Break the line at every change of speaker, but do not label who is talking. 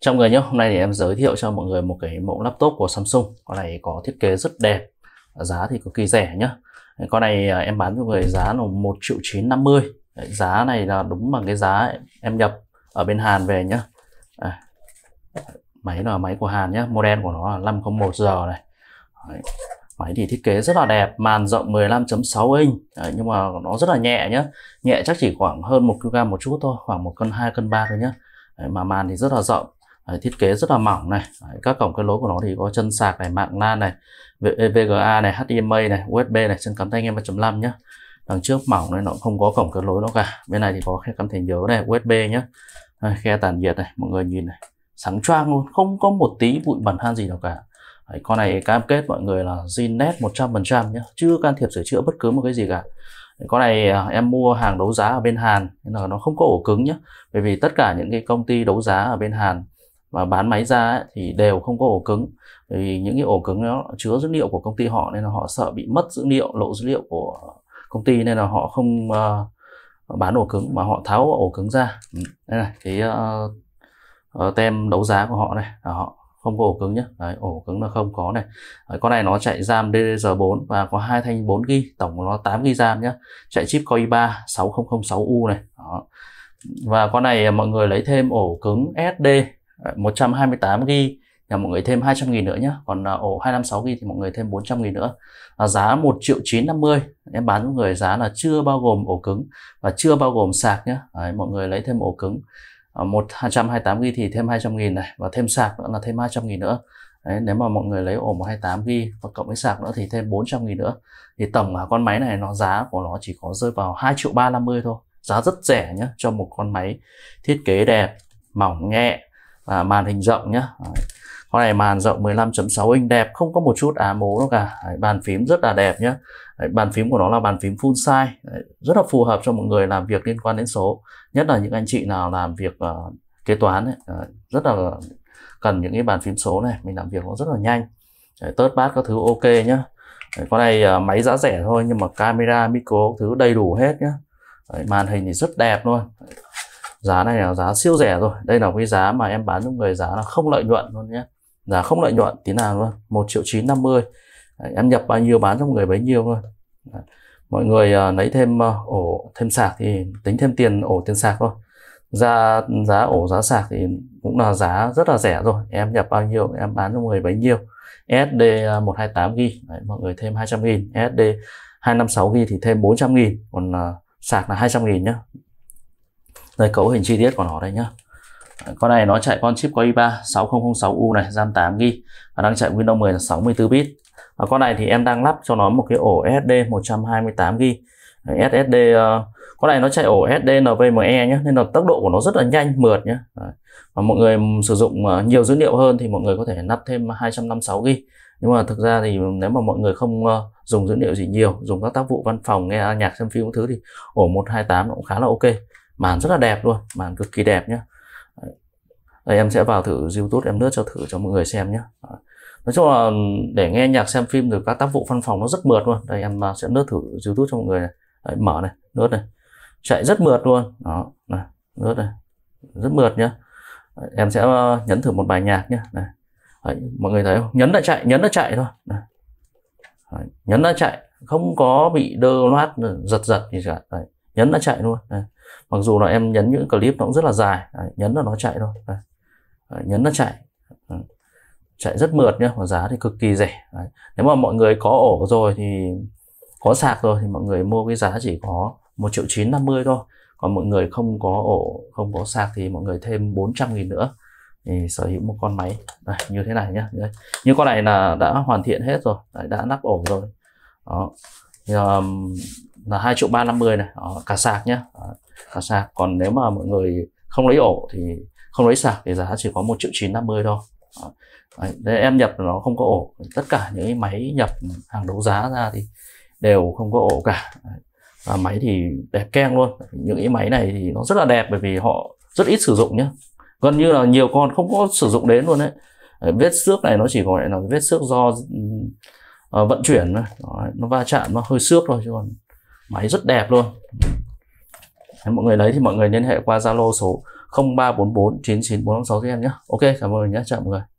chào mọi người nhé, hôm nay thì em giới thiệu cho mọi người một cái mẫu laptop của Samsung. Con này có thiết kế rất đẹp, giá thì cực kỳ rẻ nhé Con này à, em bán cho người giá là 1 triệu 950. Đấy, giá này là đúng bằng cái giá em nhập ở bên Hàn về nhé À, máy là máy của Hàn nhé model của nó là 501G này. Đấy. Máy thì thiết kế rất là đẹp, màn rộng 15.6 inch Đấy, nhưng mà nó rất là nhẹ nhá. Nhẹ chắc chỉ khoảng hơn 1 kg một chút thôi, khoảng 1 cân 2 cân 3 thôi nhé Đấy, mà màn thì rất là rộng Đấy, thiết kế rất là mỏng này Đấy, các cổng kết nối của nó thì có chân sạc này mạng LAN này eh, VGA này HDMI này USB này chân cắm tai nghe 3.5 nhá đằng trước mỏng này nó không có cổng kết nối nó cả bên này thì có khe cắm thành nhớ này USB nhá Đấy, khe tản nhiệt này mọi người nhìn này sáng choang luôn không có một tí bụi bẩn han gì nào cả Đấy, con này cam kết mọi người là zin Zinnet 100% nhé chưa can thiệp sửa chữa bất cứ một cái gì cả con này à, em mua hàng đấu giá ở bên Hàn nên là nó không có ổ cứng nhé bởi vì tất cả những cái công ty đấu giá ở bên Hàn và bán máy ra ấy, thì đều không có ổ cứng vì những cái ổ cứng nó chứa dữ liệu của công ty họ nên là họ sợ bị mất dữ liệu lộ dữ liệu của công ty nên là họ không uh, bán ổ cứng mà họ tháo ổ cứng ra ừ, đây này cái uh, tem đấu giá của họ này là họ không có ổ cứng nhé Đấy, ổ cứng là không có này Đấy, con này nó chạy RAM DDR4 và có hai thanh 4 g tổng của nó 8 g RAM nhé chạy chip Core i3 6006U này Đó. và con này mọi người lấy thêm ổ cứng SD 128 GB nhà mọi người thêm 200 nghìn nữa nhé còn à, ổ 256 GB thì mọi người thêm 400 nghìn nữa à, giá 1 triệu 950 em bán mọi người giá là chưa bao gồm ổ cứng và chưa bao gồm sạc nhé Đấy, mọi người lấy thêm ổ cứng à, 128 GB thì thêm 200 nghìn này và thêm sạc nữa là thêm 200 nghìn nữa Đấy, nếu mà mọi người lấy ổ 128 GB và cộng với sạc nữa thì thêm 400 nghìn nữa thì tổng là con máy này nó giá của nó chỉ có rơi vào 2 triệu 350 thôi giá rất rẻ nhé cho một con máy thiết kế đẹp mỏng nhẹ à, màn hình rộng nhá con này màn rộng 15.6 inch đẹp không có một chút ám ố đâu cả Đấy, bàn phím rất là đẹp nhá Đấy, bàn phím của nó là bàn phím full size Đấy, rất là phù hợp cho một người làm việc liên quan đến số nhất là những anh chị nào làm việc uh, kế toán ấy, uh, rất là cần những cái bàn phím số này mình làm việc nó rất là nhanh Đấy, tớt bát các thứ ok nhá Đấy, con này uh, máy giá rẻ thôi nhưng mà camera micro thứ đầy đủ hết nhá Đấy, màn hình thì rất đẹp luôn Đấy, giá này là giá siêu rẻ rồi đây là cái giá mà em bán cho người giá là không lợi nhuận luôn nhé giá không lợi nhuận tí nào luôn một triệu chín năm mươi em nhập bao nhiêu bán cho người bấy nhiêu thôi. mọi người uh, lấy thêm uh, ổ thêm sạc thì tính thêm tiền ổ tiền sạc thôi ra giá ổ giá sạc thì cũng là giá rất là rẻ rồi em nhập bao nhiêu em bán cho người bấy nhiêu SD 128 g mọi người thêm 200 nghìn SD 256 g thì thêm 400 nghìn còn uh, sạc là 200 nghìn nhá đây cấu hình chi tiết của nó đây nhá con này nó chạy con chip Core i3 6006U này RAM 8 GB và đang chạy Windows 10 64 bit và con này thì em đang lắp cho nó một cái ổ SSD 128 GB SSD uh, con này nó chạy ổ SSD NVMe nhé nên là tốc độ của nó rất là nhanh mượt nhé và mọi người sử dụng ờ, nhiều dữ liệu hơn thì mọi người có thể lắp thêm 256 GB nhưng mà thực ra thì nếu mà mọi người không ờ, dùng dữ liệu gì nhiều dùng các tác vụ văn phòng nghe nhạc xem phim thứ thì ổ 128 nó cũng khá là ok màn rất là đẹp luôn màn cực kỳ đẹp nhé đây em sẽ vào thử youtube em lướt cho thử cho mọi người xem nhé nói chung là để nghe nhạc xem phim rồi các tác vụ văn phòng nó rất mượt luôn đây em à, sẽ lướt thử youtube cho mọi người này. Đấy, mở này lướt này chạy rất mượt luôn đó này lướt này rất mượt nhá. em sẽ à, nhấn thử một bài nhạc nhé này Đấy, mọi người thấy không nhấn là chạy nhấn là chạy thôi Đấy. Đấy, nhấn là chạy không có bị đơ loát giật giật gì cả Đấy, nhấn là chạy luôn Đấy mặc dù là em nhấn những clip nó cũng rất là dài đấy, nhấn là nó chạy thôi đấy. nhấn nó chạy chạy rất mượt nhá và giá thì cực kỳ rẻ đấy. nếu mà mọi người có ổ rồi thì có sạc rồi thì mọi người mua cái giá chỉ có một triệu chín năm mươi thôi còn mọi người không có ổ không có sạc thì mọi người thêm 400 nghìn nữa thì sở hữu một con máy đây, như thế này nhá như con này là đã hoàn thiện hết rồi Đấy, đã lắp ổ rồi đó thì, um, là hai triệu ba năm mươi này đó, ờ, cả sạc nhé ờ, cả sạc còn nếu mà mọi người không lấy ổ thì không lấy sạc thì giá chỉ có một triệu chín năm mươi thôi ờ, Đấy, em nhập nó không có ổ tất cả những máy nhập hàng đấu giá ra thì đều không có ổ cả và máy thì đẹp keng luôn những cái máy này thì nó rất là đẹp bởi vì họ rất ít sử dụng nhé gần như là nhiều con không có sử dụng đến luôn đấy vết xước này nó chỉ gọi là vết xước do uh, vận chuyển thôi nó va chạm nó hơi xước thôi chứ còn máy rất đẹp luôn Đấy, mọi người lấy thì mọi người liên hệ qua Zalo số 0344 99456 em nhé Ok cảm ơn nhé chào mọi người